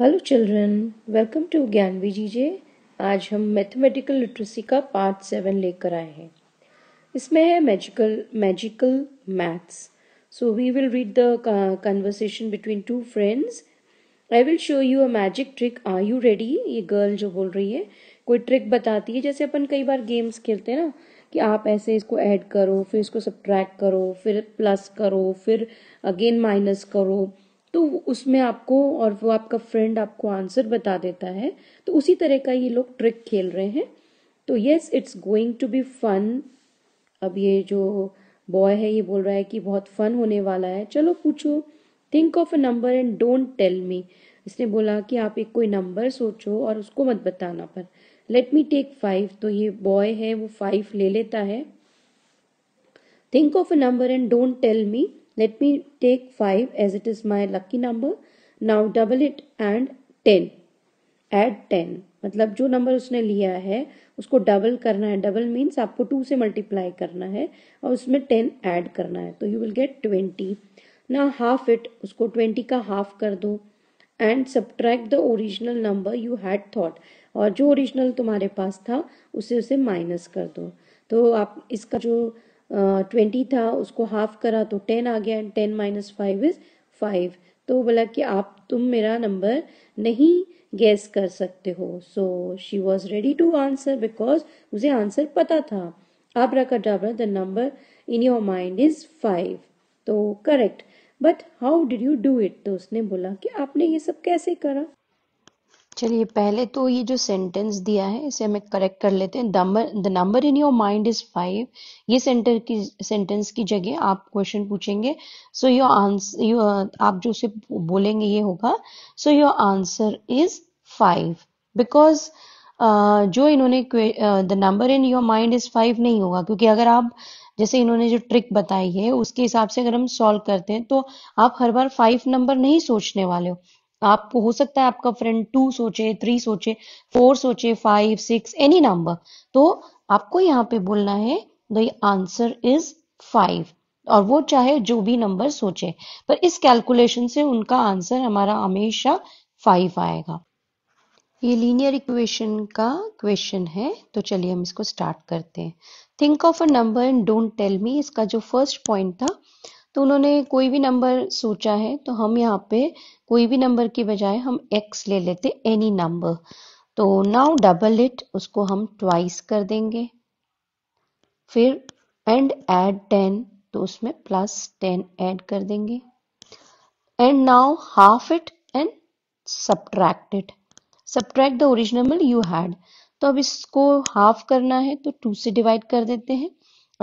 Hello children welcome to ज्ञान जे आज हम मैथमेटिकल लिटरेसी का पार्ट सेवन लेकर आए हैं इसमें है magical magical maths so we will read the conversation between two friends I will show you a magic trick are you ready ये गर्ल जो बोल रही है कोई ट्रिक बताती है जैसे अपन कई बार गेम्स खेलते हैं ना कि आप ऐसे इसको ऐड करो फिर इसको सब्ट्रैक्ट करो फिर प्लस करो फिर अगेन माइनस करो तो उसमें आपको और वो आपका फ्रेंड आपको आंसर बता देता है तो उसी तरह का ये लोग ट्रिक खेल रहे हैं तो yes it's going to be fun अब ये जो बॉय है ये बोल रहा है कि बहुत फन होने वाला है चलो पूछो think of a number and don't tell me इसने बोला कि आप एक कोई नंबर सोचो और उसको मत बताना पर लेट मी टेक फाइव तो ये बॉय है वो फाइव ले लेता है think of a number and don't tell me Let me take 5 as it is my lucky number. Now double it and 10. Add 10. मतलब जो नंबर उसने लिया है उसको डबल करना है डबल मीन्स आपको टू से मल्टीप्लाई करना है और उसमें टेन ऐड करना है तो यू विल गेट ट्वेंटी ना हाफ इट उसको ट्वेंटी का हाफ कर दो and subtract the original number you had thought और जो ओरिजिनल तुम्हारे पास था उसे उसे माइनस कर दो तो आप इसका जो ट्वेंटी था उसको हाफ करा तो टेन आ गया ten minus five is five तो बोला कि आप तुम मेरा नंबर नहीं गैस कर सकते हो so she was ready to answer because उसे आंसर पता था आप रखा डाबरा the number in your mind is five तो correct but how did you do it तो उसने बोला कि आपने ये सब कैसे करा चलिए पहले तो ये जो सेंटेंस दिया है इसे हमें करेक्ट कर लेते हैं the number in your mind is five ये सेंटर की सेंटेंस की जगह आप क्वेश्चन पूछेंगे सो योर आंसर आप जो उसे बोलेंगे ये होगा so your answer is five because जो इन्होंने the number in your mind is five नहीं होगा क्योंकि अगर आप जैसे इन्होंने जो ट्रिक बताई है उसके हिसाब से अगर हम सॉल्व करते हैं तो आप हर बार फाइव नंबर नहीं सोचने वाले हो आपको हो सकता है आपका फ्रेंड टू सोचे थ्री सोचे फोर सोचे फाइव सिक्स एनी नंबर तो आपको यहाँ पे बोलना है द आंसर इज फाइव और वो चाहे जो भी नंबर सोचे पर इस कैलकुलेशन से उनका आंसर हमारा हमेशा फाइव आएगा ये लीनियर इक्वेशन का क्वेश्चन है तो चलिए हम इसको स्टार्ट करते हैं think of a number and don't tell me इसका जो फर्स्ट पॉइंट था तो उन्होंने कोई भी नंबर सोचा है तो हम यहाँ पे कोई भी नंबर की बजाय हम एक्स ले लेते एनी नंबर तो नाउ डबल इट उसको हम ट्वाइस कर देंगे फिर एंड एड टेन तो उसमें प्लस टेन ऐड कर देंगे and now half it and subtract it subtract the original you had तो अब इसको हाफ करना है तो टू से डिवाइड कर देते हैं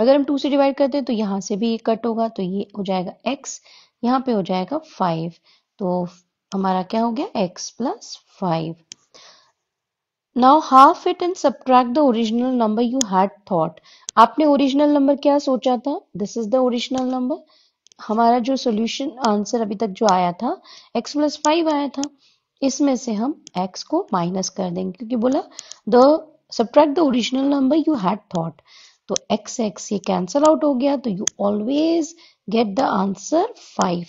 अगर हम टू से डिवाइड करते हैं तो यहाँ से भी कट होगा तो ये हो जाएगा एक्स यहाँ पे हो जाएगा फाइव तो हमारा क्या हो गया X plus five now half it and subtract the original number you had thought आपने ओरिजिनल नंबर क्या सोचा था this is the original number हमारा जो सोल्यूशन आंसर अभी तक जो आया था x प्लस फाइव आया था इसमें से हम x को माइनस कर देंगे क्योंकि बोला the subtract the original number you had thought तो एक्स एक्स ये कैंसल आउट हो गया तो you always get the answer five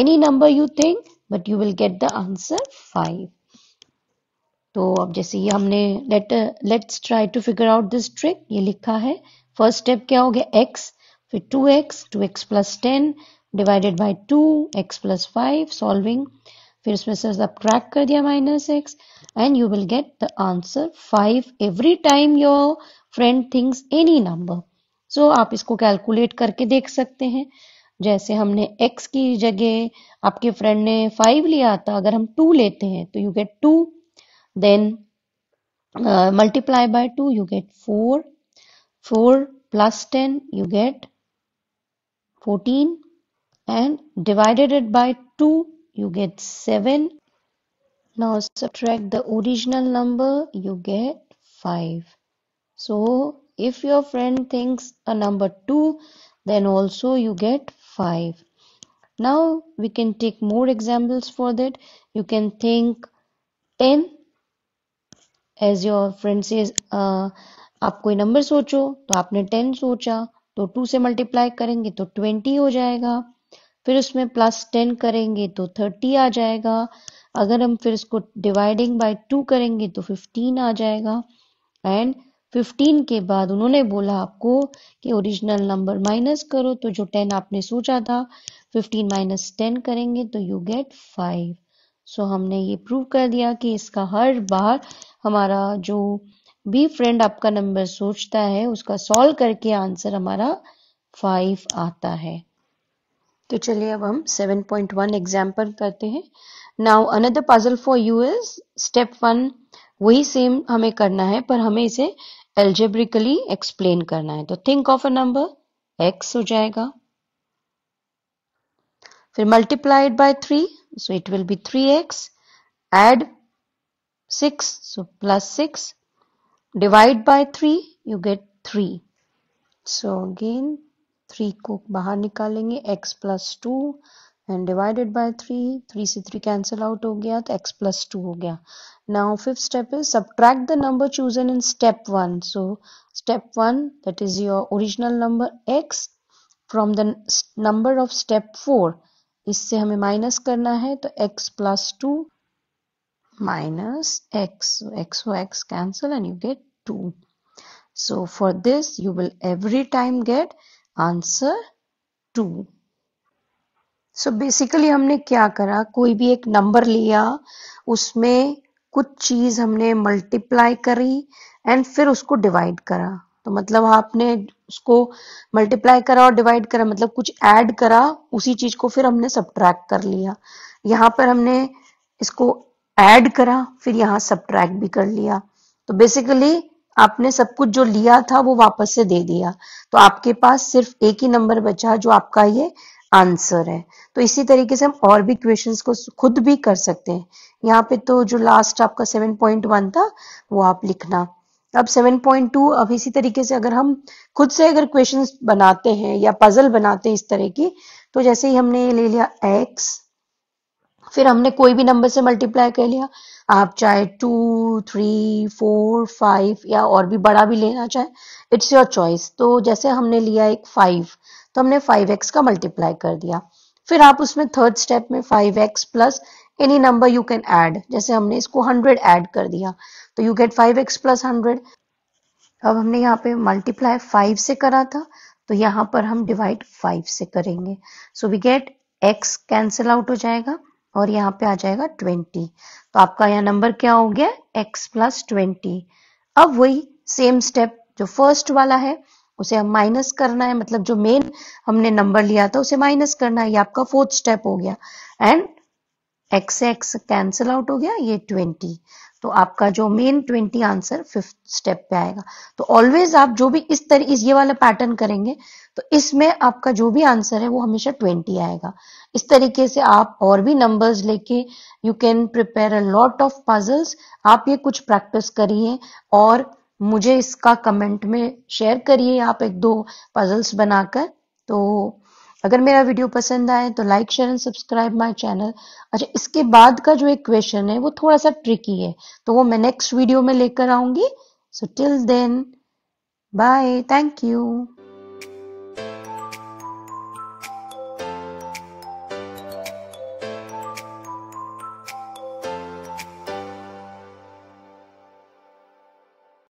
any number you think but you will get the answer five तो अब जैसे ये हमने let let's try to figure out this trick ये लिखा है फर्स्ट स्टेप क्या हो गया एक्स फिर two X two X plus ten divided by two X plus five solving फिर इसमें से सब ट्रैक कर दिया minus X and you will get the answer five every time your friend thinks any number so आप इसको calculate करके देख सकते हैं जैसे हमने x की जगह आपके फ्रेंड ने फाइव लिया था अगर हम टू लेते हैं तो you get two then multiply by two you get four four plus ten you get fourteen and divided by two 2 get seven 7 now the original number you get five 5 So if your friend thinks a number 2 then also you get 5. Now we can take more examples for that. You can think 10 as your friend says uh, aap koi number socho to aapne 10 socha to 2 se multiply karenge to 20 ho jayega फिर उसमें plus ten करेंगे तो thirty आ जाएगा अगर हम फिर इसको dividing by two करेंगे तो फिफ्टीन आ जाएगा एंड फिफ्टीन के बाद उन्होंने बोला आपको कि ओरिजिनल नंबर माइनस करो तो जो टेन आपने सोचा था फिफ्टीन माइनस टेन करेंगे तो यू गेट फाइव सो हमने ये प्रूव कर दिया कि इसका हर बार हमारा जो भी फ्रेंड आपका नंबर सोचता है उसका सॉल्व करके आंसर हमारा फाइव आता है तो चलिए अब हम 7.1 एग्जाम्पल करते हैं now another puzzle for you is step one वही सेम हमें करना है पर हमें इसे एल्जेब्रिकली एक्सप्लेन करना है तो think of a number X हो जाएगा फिर multiplied by three so it will be three X add six so plus six divide by three you get three so again three को बाहर निकालेंगे X plus two and divided by three three से three cancel out हो गया तो X plus two हो गया now fifth step is subtract the number chosen in step one so step one that is your original number X from the number of step four इससे हमें minus करना है तो X plus two minus x so x so x cancel and you get 2 so for this you will every time get answer 2 so so basically हमने क्या करा कोई भी एक नंबर लिया उसमें कुछ चीज हमने मल्टीप्लाई करी एंड फिर उसको डिवाइड करा तो मतलब आपने उसको मल्टीप्लाई करा और डिवाइड करा मतलब कुछ ऐड करा उसी चीज को फिर हमने सब्ट्रैक्ट कर लिया यहाँ पर हमने इसको ऐड करा फिर यहाँ सब्ट्रैक्ट भी कर लिया तो बेसिकली आपने सब कुछ जो लिया था वो वापस से दे दिया तो आपके पास सिर्फ एक ही नंबर बचा जो आपका ये आंसर है तो इसी तरीके से हम और भी क्वेश्चंस को खुद भी कर सकते हैं यहाँ पे तो जो लास्ट आपका सेवन पॉइंट वन था वो आप लिखना अब सेवन पॉइंट टू अब इसी तरीके से अगर हम खुद से अगर क्वेश्चन बनाते हैं या पजल बनाते हैं इस तरह की तो जैसे ही हमने ये ले लिया एक्स फिर हमने कोई भी नंबर से मल्टीप्लाई कर लिया आप चाहे टू थ्री फोर फाइव या और भी बड़ा भी लेना चाहे इट्स योर चॉइस तो जैसे हमने लिया एक फाइव तो हमने 5x का मल्टीप्लाई कर दिया फिर आप उसमें थर्ड स्टेप में 5x X plus any number you can add जैसे हमने इसको 100 ऐड कर दिया तो you get 5x X plus hundred अब हमने यहाँ पे मल्टीप्लाई फाइव से करा था तो यहाँ पर हम डिवाइड फाइव से करेंगे so we get x cancel out हो जाएगा और यहाँ पे आ जाएगा 20 तो आपका यहाँ नंबर क्या हो गया x प्लस ट्वेंटी अब वही सेम स्टेप जो फर्स्ट वाला है उसे हम माइनस करना है मतलब जो मेन हमने नंबर लिया था उसे माइनस करना है ये आपका फोर्थ स्टेप हो गया and X X cancel out हो गया ये ट्वेंटी तो आपका जो main twenty answer fifth step पे आएगा तो ऑलवेज आप जो भी इस तरह इस ये वाला पैटर्न करेंगे तो इसमें आपका जो भी आंसर है वो हमेशा ट्वेंटी आएगा इस तरीके से आप और भी नंबर्स लेके you can prepare a lot of puzzles आप ये कुछ प्रैक्टिस करिए और मुझे इसका कमेंट में शेयर करिए आप एक दो पजल्स बनाकर तो अगर मेरा वीडियो पसंद आए तो like share and subscribe my channel अच्छा इसके बाद का जो एक क्वेश्चन है वो थोड़ा सा ट्रिकी है तो वो मैं नेक्स्ट वीडियो में लेकर आऊंगी so till then bye thank you